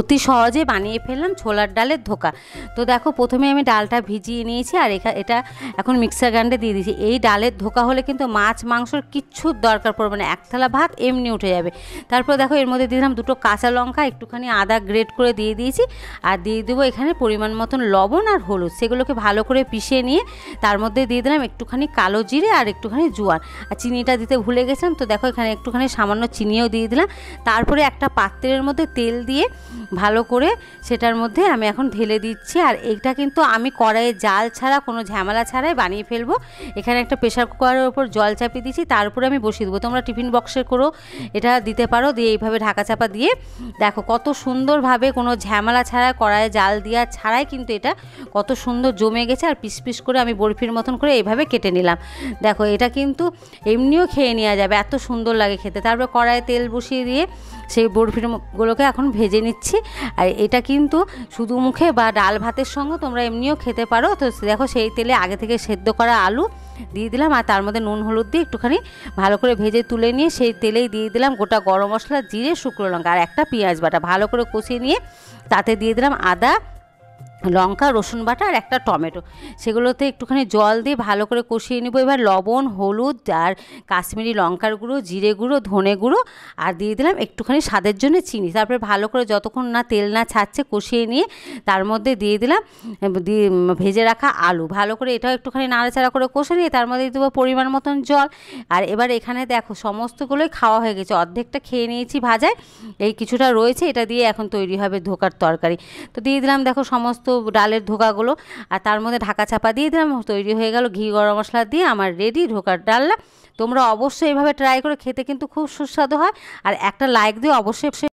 অতি সহজে বানিয়ে ফেললাম ছোলার ডালের ধোকা তো দেখো প্রথমে আমি ডালটা ভিজিয়ে নিয়েছি আর এটা এখন মিক্সার গ্রাইন্ডে দিয়ে দিয়েছি এই ডালের ধোকা হলে কিন্তু মাছ মাংসর কিচ্ছু দরকার পড়বে না এক থালা ভাত এমনি উঠে যাবে তারপর দেখো এর মধ্যে দিলাম দুটো কাঁচা লঙ্কা একটুখানি আদা গ্রেট করে দিয়ে দিয়েছি আর দিয়ে দেবো এখানে পরিমাণ মতন লবণ আর হলুদ সেগুলোকে ভালো করে পিষিয়ে নিয়ে তার মধ্যে দিয়ে দিলাম একটুখানি কালো জিরে আর একটুখানি জোয়ার আর চিনিটা দিতে ভুলে গেছিলাম তো দেখো এখানে একটুখানি সামান্য চিনিও দিয়ে দিলাম তারপরে একটা পাত্রের মধ্যে তেল দিয়ে ভালো করে সেটার মধ্যে আমি এখন ঢেলে দিচ্ছি আর এইটা কিন্তু আমি কড়াইয়ে জাল ছাড়া কোনো ঝামেলা ছাড়াই বানিয়ে ফেলবো এখানে একটা প্রেশার কুকারের ওপর জল চাপিয়ে দিচ্ছি তার উপরে আমি বসিয়ে দেবো তোমরা টিফিন বক্সে করো এটা দিতে পারো দিয়ে এইভাবে ঢাকা চাপা দিয়ে দেখো কত সুন্দরভাবে কোনো ঝামেলা ছাড়া কড়াইয়ে জাল দেওয়া ছাড়াই কিন্তু এটা কত সুন্দর জমে গেছে আর পিস পিস করে আমি বরফির মতন করে এইভাবে কেটে নিলাম দেখো এটা কিন্তু এমনিও খেয়ে নেওয়া যাবে এত সুন্দর লাগে খেতে তারপরে কড়াইয়ে তেল বসিয়ে দিয়ে সেই বরফিরগুলোকে এখন ভেজে নিচ্ছি দিচ্ছি আর এটা কিন্তু শুধু মুখে বা ডাল ভাতের সঙ্গে তোমরা এমনিও খেতে পারো তো দেখো সেই তেলে আগে থেকে সেদ্ধ করা আলু দিয়ে দিলাম আর তার মধ্যে নুন হলুদ দিয়ে একটুখানি ভালো করে ভেজে তুলে নিয়ে সেই তেলেই দিয়ে দিলাম গোটা গরম মশলা জিরে শুকনো লঙ্কা আর একটা পেঁয়াজ বাটা ভালো করে কষিয়ে নিয়ে তাতে দিয়ে দিলাম আদা লঙ্কা রসুন বাটা আর একটা টমেটো সেগুলোতে একটুখানি জল দিয়ে ভালো করে কষিয়ে নেবো এবার লবণ হলুদ আর কাশ্মীরি লঙ্কার গুঁড়ো জিরে গুঁড়ো ধনে গুঁড়ো আর দিয়ে দিলাম একটুখানি স্বাদের জন্য চিনি তারপরে ভালো করে যতক্ষণ না তেল না ছাড়ছে কষিয়ে নিয়ে তার মধ্যে দিয়ে দিলাম দিয়ে ভেজে রাখা আলু ভালো করে এটাও একটুখানি নাড়াচাড়া করে কষে নিয়ে তার মধ্যে দেবো পরিমাণ মতন জল আর এবার এখানে দেখো সমস্তগুলোই খাওয়া হয়ে গেছে অর্ধেকটা খেয়ে নিয়েছি ভাজায় এই কিছুটা রয়েছে এটা দিয়ে এখন তৈরি হবে ধোকার তরকারি তো দিয়ে দিলাম দেখো সমস্ত ডালের ধোকাগুলো আর তার মধ্যে ঢাকা চাপা দিয়ে দিলাম তৈরি হয়ে গেল ঘি গরম মশলা দিয়ে আমার রেডি ঢোকার ডালনা তোমরা অবশ্যই এভাবে ট্রাই করে খেতে কিন্তু খুব সুস্বাদু হয় আর একটা লাইক দিয়ে অবশ্যই